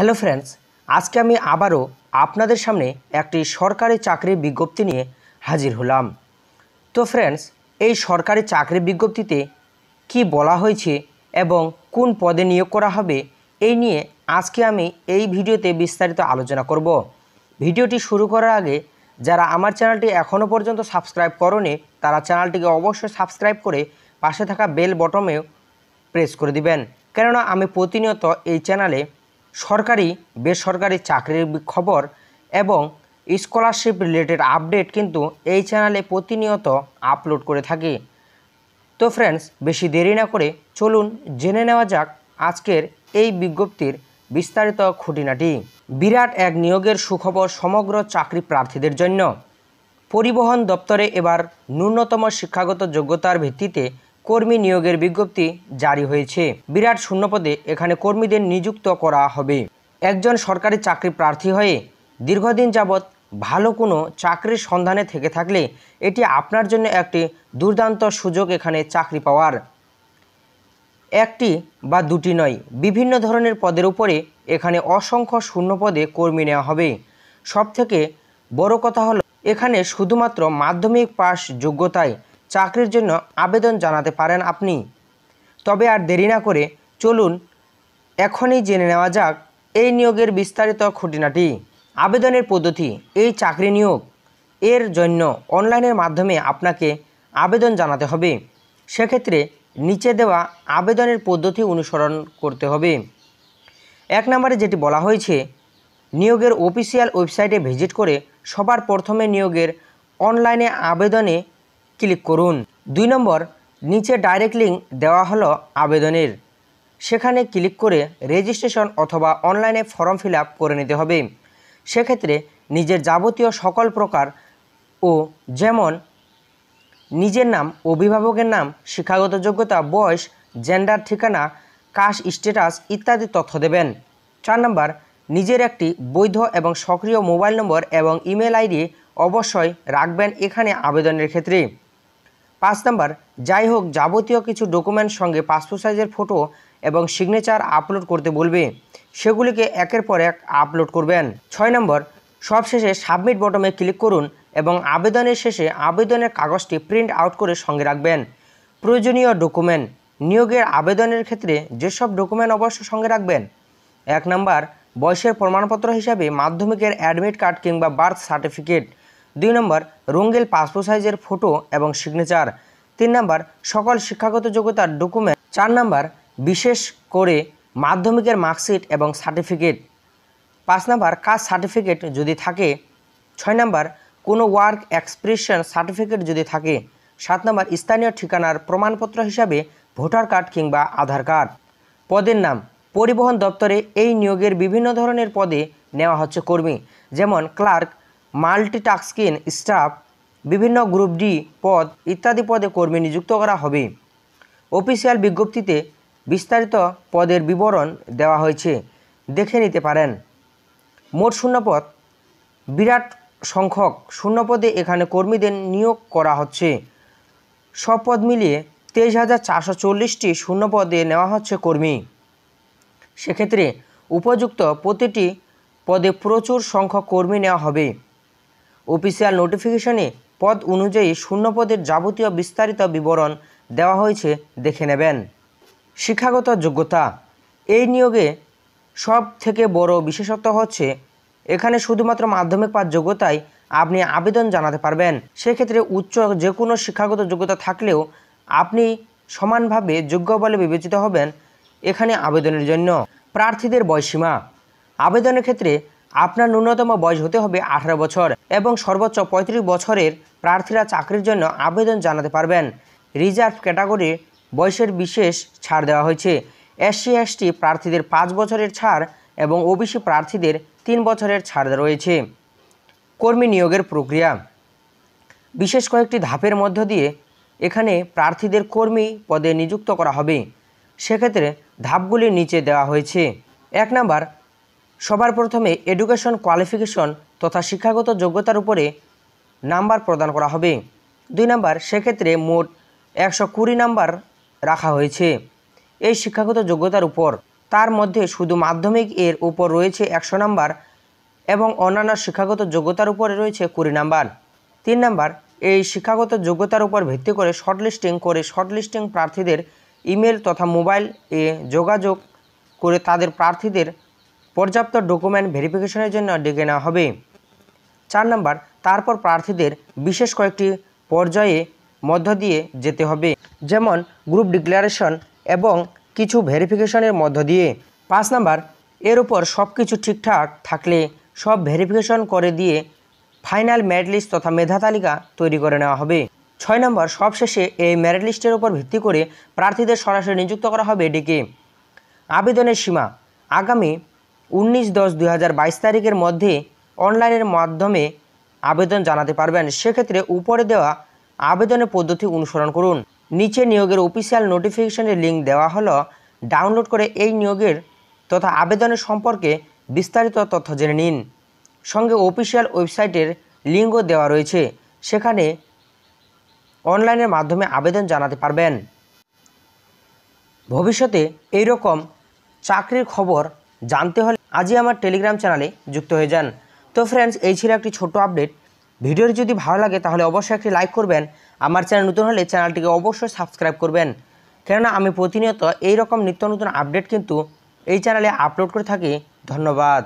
hello friends আজকে আমি আবারও আপনাদের সামনে একটি সরকারি চাকরি বিজ্ঞপ্তি নিয়ে হাজির হলাম তো ফ্রেন্ডস এই সরকারি চাকরি বিজ্ঞপ্তিতে কি বলা হয়েছে এবং কোন পদে নিয়োগ করা হবে এই নিয়ে আজকে আমি এই ভিডিওতে বিস্তারিত আলোচনা করব ভিডিওটি শুরু করার আগে যারা আমার চ্যানেলটি এখনও পর্যন্ত সাবস্ক্রাইব করনি তারা চ্যানেলটিকে অবশ্যই সাবস্ক্রাইব করে পাশে থাকা বেল বটমেও প্রেস করে দিবেন কেননা আমি প্রতিনিয়ত এই চ্যানেলে সরকারি বেসরকারি চাকরির খবর এবং স্কলারশিপ রিলেটেড আপডেট কিন্তু এই চ্যানেলে প্রতিনিয়ত আপলোড করে থাকি তো ফ্রেন্ডস বেশি দেরি না করে চলুন জেনে নেওয়া যাক আজকের এই বিজ্ঞপ্তির বিস্তারিত খুঁটিনাটি বিরাট এক নিয়োগের সুখবর সমগ্র চাকরি প্রার্থীদের জন্য পরিবহন দপ্তরে এবার ন্যূনতম শিক্ষাগত যোগ্যতার ভিত্তিতে কর্মী নিয়োগের বিজ্ঞপ্তি জারি হয়েছে বিরাট শূন্যপদে এখানে কর্মীদের নিযুক্ত করা হবে একজন সরকারি চাকরি প্রার্থী হয়ে দীর্ঘদিন যাবৎ ভালো কোনো চাকরির সন্ধানে থেকে থাকলে এটি আপনার জন্য একটি দুর্দান্ত সুযোগ এখানে চাকরি পাওয়ার একটি বা দুটি নয় বিভিন্ন ধরনের পদের উপরে এখানে অসংখ্য শূন্য পদে কর্মী নেওয়া হবে সবথেকে বড় কথা হলো এখানে শুধুমাত্র মাধ্যমিক পাস যোগ্যতায় চাকরির জন্য আবেদন জানাতে পারেন আপনি তবে আর দেরি না করে চলুন এখনই জেনে নেওয়া যাক এই নিয়োগের বিস্তারিত খুঁটিনাটি আবেদনের পদ্ধতি এই চাকরি নিয়োগ এর জন্য অনলাইনের মাধ্যমে আপনাকে আবেদন জানাতে হবে সেক্ষেত্রে নিচে দেওয়া আবেদনের পদ্ধতি অনুসরণ করতে হবে এক নম্বরে যেটি বলা হয়েছে নিয়োগের অফিসিয়াল ওয়েবসাইটে ভিজিট করে সবার প্রথমে নিয়োগের অনলাইনে আবেদনে ক্লিক করুন দুই নম্বর নিচে ডাইরেক্ট লিঙ্ক দেওয়া হলো আবেদনের সেখানে ক্লিক করে রেজিস্ট্রেশন অথবা অনলাইনে ফর্ম ফিল করে নিতে হবে সেক্ষেত্রে নিজের যাবতীয় সকল প্রকার ও যেমন নিজের নাম অভিভাবকের নাম শিক্ষাগত যোগ্যতা বয়স জেন্ডার ঠিকানা কাশ স্ট্যাটাস ইত্যাদি তথ্য দেবেন চার নম্বর নিজের একটি বৈধ এবং সক্রিয় মোবাইল নম্বর এবং ইমেল আইডি অবশ্যই রাখবেন এখানে আবেদনের ক্ষেত্রে পাঁচ নম্বর যাই হোক যাবতীয় কিছু ডকুমেন্ট সঙ্গে পাসপোর্ট সাইজের ফটো এবং সিগনেচার আপলোড করতে বলবে সেগুলিকে একের পর এক আপলোড করবেন ছয় নম্বর সবশেষে সাবমিট বটমে ক্লিক করুন এবং আবেদনের শেষে আবেদনের কাগজটি প্রিন্ট আউট করে সঙ্গে রাখবেন প্রয়োজনীয় ডকুমেন্ট নিয়োগের আবেদনের ক্ষেত্রে যেসব ডকুমেন্ট অবশ্য সঙ্গে রাখবেন এক নম্বর বয়সের প্রমাণপত্র হিসাবে মাধ্যমিকের অ্যাডমিট কার্ড কিংবা বার্থ সার্টিফিকেট দুই নম্বর রঙ্গিল পাসপোর্ট সাইজের ফটো এবং সিগনেচার তিন নম্বর সকল শিক্ষাগত যোগ্যতার ডকুমেন্ট চার নম্বর বিশেষ করে মাধ্যমিকের মার্কশিট এবং সার্টিফিকেট পাঁচ নম্বর কাজ সার্টিফিকেট যদি থাকে ছয় নম্বর কোনো ওয়ার্ক এক্সপ্রেশন সার্টিফিকেট যদি থাকে সাত নম্বর স্থানীয় ঠিকানার প্রমাণপত্র হিসাবে ভোটার কার্ড কিংবা আধার কার্ড পদের নাম পরিবহন দপ্তরে এই নিয়োগের বিভিন্ন ধরনের পদে নেওয়া হচ্ছে কর্মী যেমন ক্লার্ক মাল্টিটাস্কিং স্টাফ বিভিন্ন গ্রুপ ডি পদ ইত্যাদি পদে কর্মী নিযুক্ত করা হবে অফিসিয়াল বিজ্ঞপ্তিতে বিস্তারিত পদের বিবরণ দেওয়া হয়েছে দেখে নিতে পারেন মোট শূন্যপদ বিরাট সংখ্যক শূন্যপদে এখানে কর্মীদের নিয়োগ করা হচ্ছে সব পদ মিলিয়ে তেইশ হাজার চারশো চল্লিশটি শূন্যপদে নেওয়া হচ্ছে কর্মী সেক্ষেত্রে উপযুক্ত প্রতিটি পদে প্রচুর সংখ্যক কর্মী নেওয়া হবে অফিসিয়াল নোটিফিকেশনে পদ অনুযায়ী শূন্য পদের যাবতীয় বিস্তারিত বিবরণ দেওয়া হয়েছে দেখে নেবেন শিক্ষাগত যোগ্যতা এই নিয়োগে সব থেকে বড় বিশেষত্ব হচ্ছে এখানে শুধুমাত্র মাধ্যমিক পাঠ যোগ্যতায় আপনি আবেদন জানাতে পারবেন সেক্ষেত্রে উচ্চ যে কোনো শিক্ষাগত যোগ্যতা থাকলেও আপনি সমানভাবে যোগ্য বলে বিবেচিত হবেন এখানে আবেদনের জন্য প্রার্থীদের বয়সীমা আবেদনের ক্ষেত্রে আপনার ন্যূনতম বয়স হতে হবে আঠারো বছর এবং সর্বোচ্চ পঁয়ত্রিশ বছরের প্রার্থীরা চাকরির জন্য আবেদন জানাতে পারবেন রিজার্ভ ক্যাটাগরি বয়সের বিশেষ ছাড় দেওয়া হয়েছে এসসি এসটি প্রার্থীদের পাঁচ বছরের ছাড় এবং ওবিসি প্রার্থীদের তিন বছরের ছাড় রয়েছে কর্মী নিয়োগের প্রক্রিয়া বিশেষ কয়েকটি ধাপের মধ্য দিয়ে এখানে প্রার্থীদের কর্মী পদে নিযুক্ত করা হবে সেক্ষেত্রে ধাপগুলি নিচে দেওয়া হয়েছে এক নাম্বার সবার প্রথমে এডুকেশন কোয়ালিফিকেশন তথা শিক্ষাগত যোগ্যতার উপরে নাম্বার প্রদান করা হবে দুই নাম্বার সেক্ষেত্রে মোট একশো কুড়ি নাম্বার রাখা হয়েছে এই শিক্ষাগত যোগ্যতার উপর তার মধ্যে শুধু মাধ্যমিক এর উপর রয়েছে একশো নাম্বার এবং অন্যান্য শিক্ষাগত যোগ্যতার উপরে রয়েছে কুড়ি নাম্বার তিন নাম্বার এই শিক্ষাগত যোগ্যতার উপর ভিত্তি করে শর্টলিস্টিং করে শর্টলিস্টিং প্রার্থীদের ইমেল তথা মোবাইল এ যোগাযোগ করে তাদের প্রার্থীদের পর্যাপ্ত ডকুমেন্ট ভেরিফিকেশনের জন্য ডেকে নেওয়া হবে চার নম্বর তারপর প্রার্থীদের বিশেষ কয়েকটি পর্যায়ে মধ্য দিয়ে যেতে হবে যেমন গ্রুপ ডিক্লারেশন এবং কিছু ভেরিফিকেশনের মধ্য দিয়ে পাঁচ নাম্বার এর উপর সব কিছু ঠিকঠাক থাকলে সব ভেরিফিকেশন করে দিয়ে ফাইনাল মেরিট লিস্ট তথা মেধা তালিকা তৈরি করে নেওয়া হবে ছয় নম্বর সবশেষে এই মেরিট লিস্টের উপর ভিত্তি করে প্রার্থীদের সরাসরি নিযুক্ত করা হবে ডেকে আবেদনের সীমা আগামী উনিশ দশ দুই তারিখের মধ্যে অনলাইনের মাধ্যমে আবেদন জানাতে পারবেন সেক্ষেত্রে উপরে দেওয়া আবেদনের পদ্ধতি অনুসরণ করুন নিচে নিয়োগের অফিসিয়াল নোটিফিকেশনের লিঙ্ক দেওয়া হলো ডাউনলোড করে এই নিয়োগের তথা আবেদনের সম্পর্কে বিস্তারিত তথ্য জেনে নিন সঙ্গে অফিসিয়াল ওয়েবসাইটের লিঙ্কও দেওয়া রয়েছে সেখানে অনলাইনের মাধ্যমে আবেদন জানাতে পারবেন ভবিষ্যতে এইরকম চাকরির খবর জানতে হলে আজই আমার টেলিগ্রাম চ্যানেলে যুক্ত হয়ে যান তো ফ্রেন্ডস এই ছিল একটি ছোট আপডেট ভিডিওটি যদি ভালো লাগে তাহলে অবশ্যই একটি লাইক করবেন আমার চ্যানেল নতুন হলে চ্যানেলটিকে অবশ্যই সাবস্ক্রাইব করবেন কেননা আমি প্রতিনিয়ত এই রকম নিত্য নতুন আপডেট কিন্তু এই চ্যানেলে আপলোড করে থাকি ধন্যবাদ